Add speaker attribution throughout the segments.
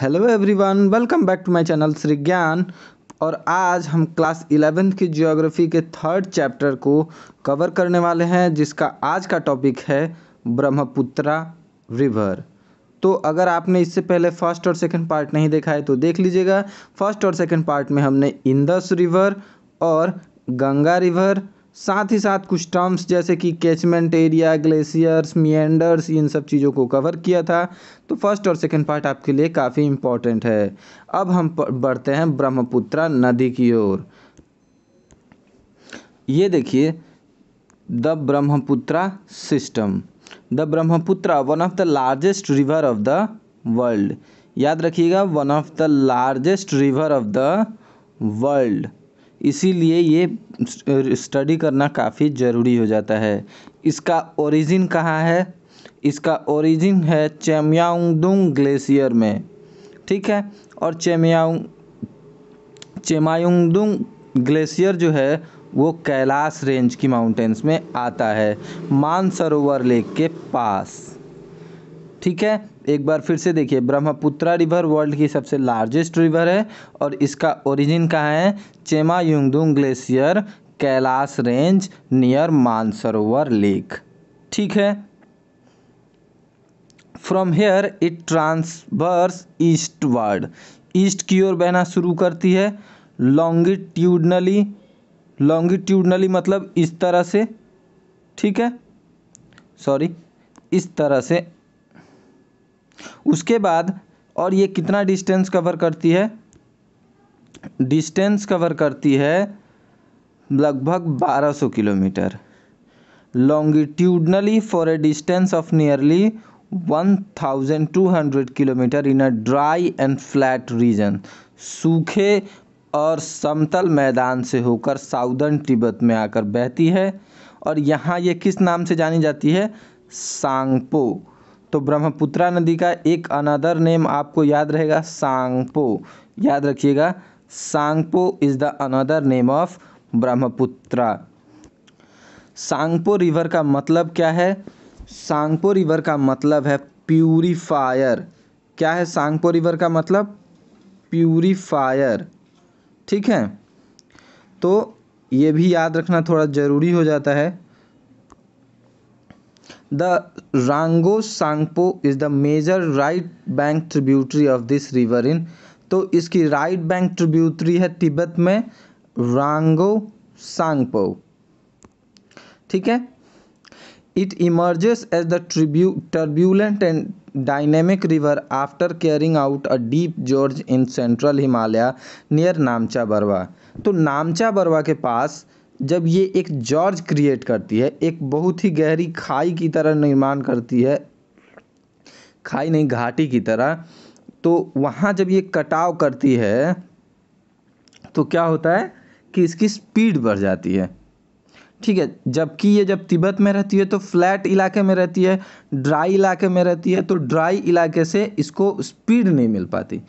Speaker 1: hello everyone welcome back to my channel Shri Gyan और आज हम क्लास इलेवेंथ की ज्योग्राफी के थर्ड चैप्टर को कवर करने वाले हैं जिसका आज का टॉपिक है ब्रह्मपुत्रा रिवर तो अगर आपने इससे पहले फर्स्ट और सेकंड पार्ट नहीं देखा है तो देख लीजिएगा फर्स्ट और सेकंड पार्ट में हमने इंदस रिवर और गंगा रिवर साथ ही साथ कुछ टर्म्स जैसे कि कैचमेंट एरिया ग्लेशियर्स मियंडर्स इन सब चीज़ों को कवर किया था तो फर्स्ट और सेकंड पार्ट आपके लिए काफ़ी इम्पॉर्टेंट है अब हम बढ़ते हैं ब्रह्मपुत्रा नदी की ओर ये देखिए the Brahmaputra system the Brahmaputra one of the largest river of the world याद रखिएगा one of the largest river of the world इसीलिए ये स्टडी करना काफ़ी ज़रूरी हो जाता है इसका ओरिजिन कहाँ है इसका ओरिजिन है चेमयाउंगडुंग ग्लेशियर में ठीक है और चेमयाउंग चेमायुंगदुंग ग्लेशियर जो है वो कैलाश रेंज की माउंटेन्स में आता है मानसरोवर लेक के पास ठीक है एक बार फिर से देखिए ब्रह्मपुत्रा रिवर वर्ल्ड की सबसे लार्जेस्ट रिवर है और इसका ओरिजिन कहाँ है Chema Yungdung glacier Kailash range near Mansarovar lake ठीक है from here it transverse east eastward east की ओर बहना शुरू करती है लॉन्गिट्यूडनली लॉन्गिट्यूडनली मतलब इस तरह से ठीक है सॉरी इस तरह से उसके बाद और ये कितना डिस्टेंस कवर करती है डिस्टेंस कवर करती है लगभग 1200 kilometre longitudinally for a distance of nearly 1200 kilometre in a dry and flat region सूखे और समतल मैदान से होकर साउदर्न तिब्बत में आकर बहती है और यहाँ ये किस नाम से जानी जाती है सांगपो तो ब्रह्मपुत्रा नदी का एक अनदर नेम आपको याद रहेगा सांगपो याद रखिएगा Tsangpo is the another name of Brahmaputra Tsangpo river का मतलब क्या है सांगपो रिवर का मतलब है प्यूरीफायर क्या है सांगपो रिवर का मतलब प्यूरीफायर ठीक है तो ये भी याद रखना थोड़ा ज़रूरी हो जाता है the Rango Tsangpo is the major right bank tributary of this river in तो इसकी राइट बैंक ट्रिब्यूटरी है तिब्बत में रांगो सांगपो ठीक है it emerges as the tributary turbulent and dynamic river after carving out a deep gorge in central Himalaya near Namcha Barwa तो नामचा बरवा के पास जब ये एक जॉर्ज क्रिएट करती है एक बहुत ही गहरी खाई की तरह निर्माण करती है खाई नहीं घाटी की तरह तो वहाँ जब ये कटाव करती है तो क्या होता है कि इसकी स्पीड बढ़ जाती है ठीक है जबकि ये जब तिब्बत में रहती है तो फ्लैट इलाके में रहती है ड्राई इलाके में रहती है तो ड्राई इलाके से इसको स्पीड नहीं मिल पाती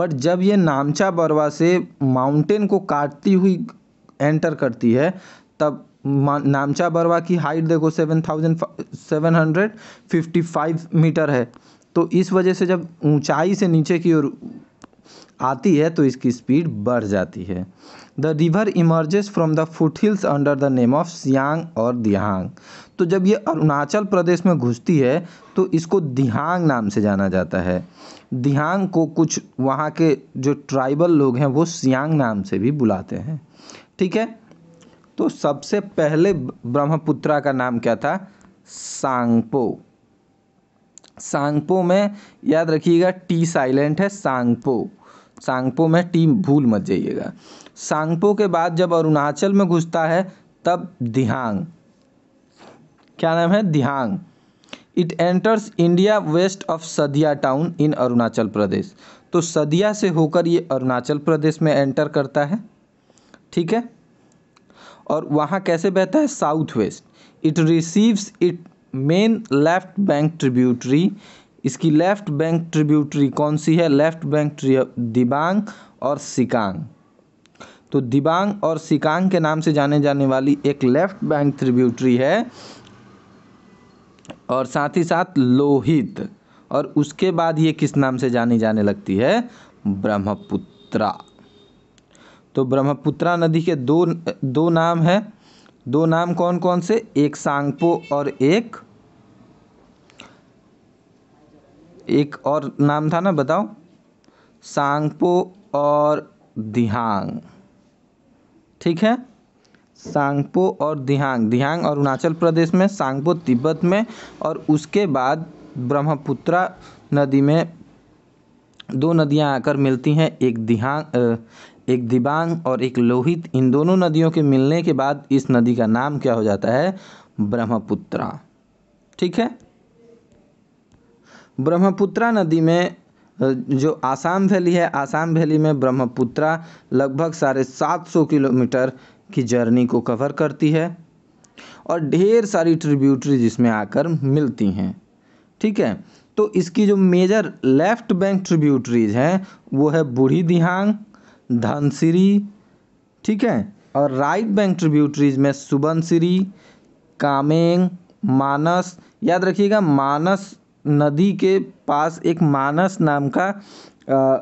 Speaker 1: बट जब ये नामचा बरवा से माउंटेन को काटती हुई एंटर करती है तब नामचा बरवा की हाइट देखो seven thousand seven hundred fifty five metre है तो इस वजह से जब ऊंचाई से नीचे की ओर आती है तो इसकी स्पीड बढ़ जाती है the river emerges from the foothills under the name of Siang और दिहांग तो जब ये अरुणाचल प्रदेश में घुसती है तो इसको दिहांग नाम से जाना जाता है दिहांग को कुछ वहाँ के जो ट्राइबल लोग हैं वो सियांग नाम से भी बुलाते हैं ठीक है तो सबसे पहले ब्रह्मपुत्रा का नाम क्या था सांगपो सांगपो में याद रखिएगा टी साइलेंट है सांगपो सांगपो में टी भूल मत जाइएगा सांगपो के बाद जब अरुणाचल में घुसता है तब दिहांग क्या नाम है Dihang it enters India west of Sadiya town in Arunachal Pradesh तो सदिया से होकर ये अरुणाचल प्रदेश में एंटर करता है ठीक है और वहाँ कैसे बहता है south west it receives it main left bank tributary इसकी लेफ्ट बैंक ट्रिब्यूटरी कौन सी है लेफ्ट बैंक दिबांग और सिकांग तो दिबांग और सिकांग के नाम से जाने जाने वाली एक लेफ्ट बैंक ट्रिब्यूटरी है और साथ ही साथ लोहित और उसके बाद ये किस नाम से जानी जाने लगती है ब्रह्मपुत्रा तो ब्रह्मपुत्रा नदी के दो दो नाम हैं दो नाम कौन कौन से एक सांगपो और एक एक और नाम था ना बताओ सांगपो और दिहांग ठीक है सांगपो और दिहांग दिहांग अरुणाचल प्रदेश में सांगपो तिब्बत में और उसके बाद ब्रह्मपुत्रा नदी में दो नदियाँ आकर मिलती हैं एक दिहांग एक दिबांग और एक लोहित इन दोनों नदियों के मिलने के बाद इस नदी का नाम क्या हो जाता है ब्रह्मपुत्रा ठीक है ब्रह्मपुत्रा नदी में जो आसाम वैली है आसाम वैली में ब्रह्मपुत्रा लगभग साढ़े सात सौ किलोमीटर की जर्नी को कवर करती है और ढेर सारी ट्रिब्यूटरी जिसमें आकर मिलती हैं ठीक है तो इसकी जो मेजर लेफ्ट बैंक ट्रिब्यूटरीज हैं वो है बूढ़ी दिहांग धनसिरी ठीक है और राइट बैंक ट्रिब्यूटरीज में सुबनसिरी कामेंग मानस याद रखिएगा मानस नदी के पास एक मानस नाम का आ,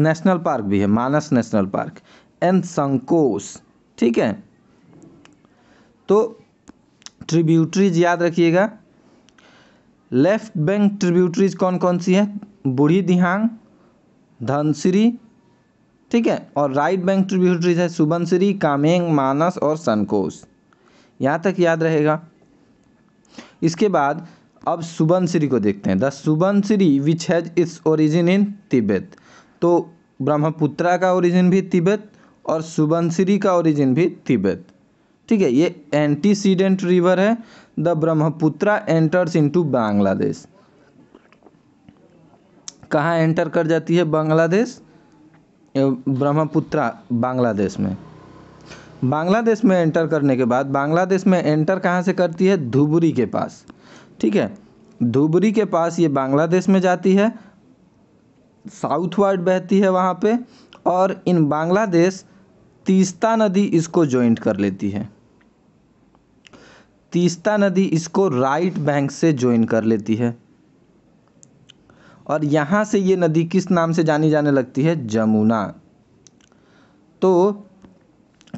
Speaker 1: नेशनल पार्क भी है Manas national park and Sankosh ठीक है तो ट्रिब्यूटरीज याद रखिएगा लेफ्ट बैंक ट्रिब्यूटरीज कौन कौन सी है बूढ़ी दिहांग धनसिरी ठीक है और राइट बैंक ट्रिब्यूटरीज है सुबनसिरी कामेंग मानस और सनकोस यहाँ तक याद रहेगा इसके बाद अब सुबनसिरी को देखते हैं the Subansiri which has its origin in Tibet तो ब्रह्मपुत्रा का ओरिजिन भी तिब्बत और सुबनसिरी का ओरिजिन भी तिब्बत ठीक है ये एंटीसीडेंट रिवर है the Brahmaputra enters into Bangladesh कहाँ एंटर कर जाती है बांग्लादेश ब्रह्मपुत्रा बांग्लादेश में बांग्लादेश में एंटर करने के बाद बांग्लादेश में एंटर कहाँ से करती है धुबरी के पास ठीक है धुबरी के पास ये बांग्लादेश में जाती है साउथ वार्ड बहती है वहाँ पे और इन बांग्लादेश तीस्ता नदी इसको जॉइंट कर लेती है तीस्ता नदी इसको राइट बैंक से ज्वाइन कर लेती है और यहाँ से ये नदी किस नाम से जानी जाने लगती है जमुना तो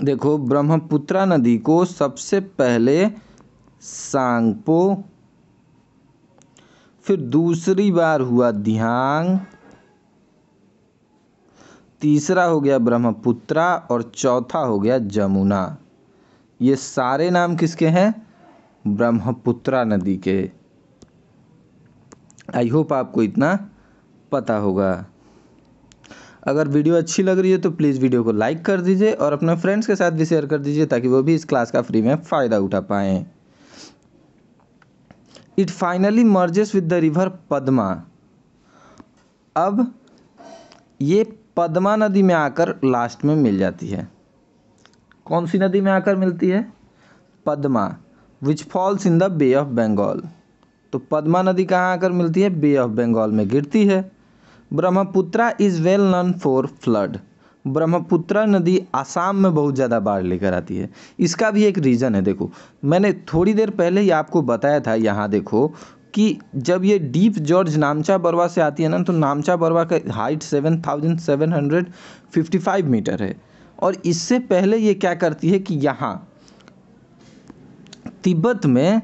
Speaker 1: देखो ब्रह्मपुत्रा नदी को सबसे पहले सांगपो फिर दूसरी बार हुआ दिहांग तीसरा हो गया ब्रह्मपुत्रा और चौथा हो गया जमुना ये सारे नाम किसके हैं ब्रह्मपुत्रा नदी के आई होप आपको इतना पता होगा अगर वीडियो अच्छी लग रही है तो प्लीज़ वीडियो को लाइक कर दीजिए और अपने फ्रेंड्स के साथ भी शेयर कर दीजिए ताकि वो भी इस क्लास का फ्री में फ़ायदा उठा पाएँ it finally merges with the river Padma अब ये पद्मा नदी में आकर लास्ट में मिल जाती है कौन सी नदी में आकर मिलती है Padma which falls in the Bay of Bengal तो पद्मा नदी कहाँ आकर मिलती है बे ऑफ बंगाल में गिरती है Brahmaputra is well known for flood Brahmaputra नदी आसाम में बहुत ज़्यादा बाढ़ लेकर आती है इसका भी एक रीज़न है देखो मैंने थोड़ी देर पहले ही आपको बताया था यहाँ देखो कि जब ये डीप जॉर्ज नामचा बरवा से आती है ना तो नामचा बरवा का height seven thousand seven hundred fifty five metre है और इससे पहले ये क्या करती है कि यहाँ तिब्बत में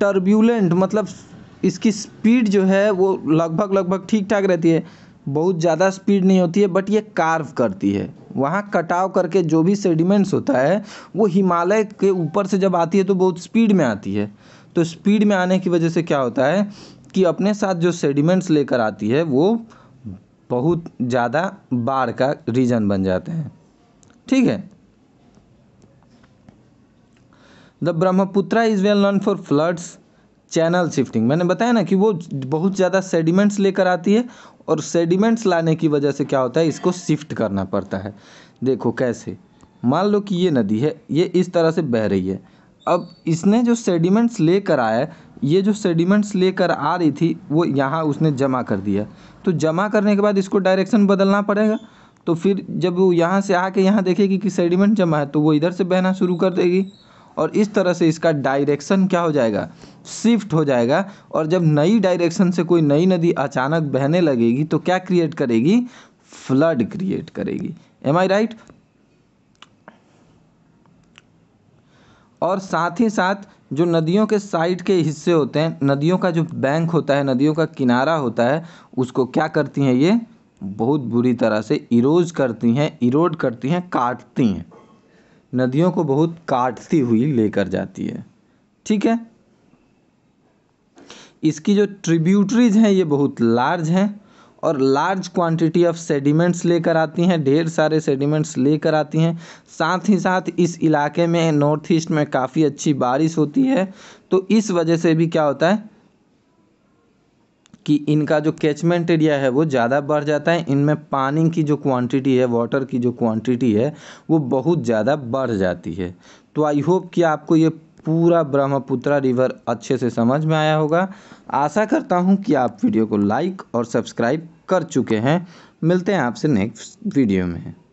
Speaker 1: टर्ब्यूलेंट मतलब इसकी स्पीड जो है वो लगभग लगभग ठीक ठाक रहती है बहुत ज़्यादा स्पीड नहीं होती है बट ये कार्व करती है वहाँ कटाव करके जो भी सेडिमेंट्स होता है वो हिमालय के ऊपर से जब आती है तो बहुत स्पीड में आती है तो स्पीड में आने की वजह से क्या होता है कि अपने साथ जो सेडिमेंट्स लेकर आती है वो बहुत ज़्यादा बाढ़ का रीज़न बन जाते हैं ठीक है the Brahmaputra is well known for floods channel shifting मैंने बताया ना कि वो बहुत ज़्यादा सेडिमेंट्स लेकर आती है और सेडिमेंट्स लाने की वजह से क्या होता है इसको शिफ्ट करना पड़ता है देखो कैसे मान लो कि ये नदी है ये इस तरह से बह रही है अब इसने जो सेडिमेंट्स लेकर आया ये जो सेडिमेंट्स लेकर आ रही थी वो यहाँ उसने जमा कर दिया तो जमा करने के बाद इसको डायरेक्शन बदलना पड़ेगा तो फिर जब वो यहाँ से आके यहाँ देखेगी कि सेडिमेंट जमा है तो वो इधर से बहना शुरू कर देगी और इस तरह से इसका डायरेक्शन क्या हो जाएगा शिफ्ट हो जाएगा और जब नई डायरेक्शन से कोई नई नदी अचानक बहने लगेगी तो क्या क्रिएट करेगी फ्लड क्रिएट करेगी एम आई राइट और साथ ही साथ जो नदियों के साइड के हिस्से होते हैं नदियों का जो बैंक होता है नदियों का किनारा होता है उसको क्या करती हैं ये बहुत बुरी तरह से इरोज करती हैं इरोड करती हैं काटती हैं नदियों को बहुत काटती हुई लेकर जाती है ठीक है इसकी जो ट्रिब्यूटरीज हैं ये बहुत लार्ज हैं और लार्ज क्वांटिटी ऑफ सेडिमेंट्स लेकर आती हैं ढेर सारे सेडिमेंट्स लेकर आती हैं साथ ही साथ इस इलाके में नॉर्थ ईस्ट में काफ़ी अच्छी बारिश होती है तो इस वजह से भी क्या होता है कि इनका जो कैचमेंट एरिया है वो ज़्यादा बढ़ जाता है इनमें पानी की जो क्वांटिटी है वाटर की जो क्वांटिटी है वो बहुत ज़्यादा बढ़ जाती है तो आई होप कि आपको ये पूरा ब्रह्मपुत्रा रिवर अच्छे से समझ में आया होगा आशा करता हूँ कि आप वीडियो को लाइक और सब्सक्राइब कर चुके हैं मिलते हैं आपसे नेक्स्ट वीडियो में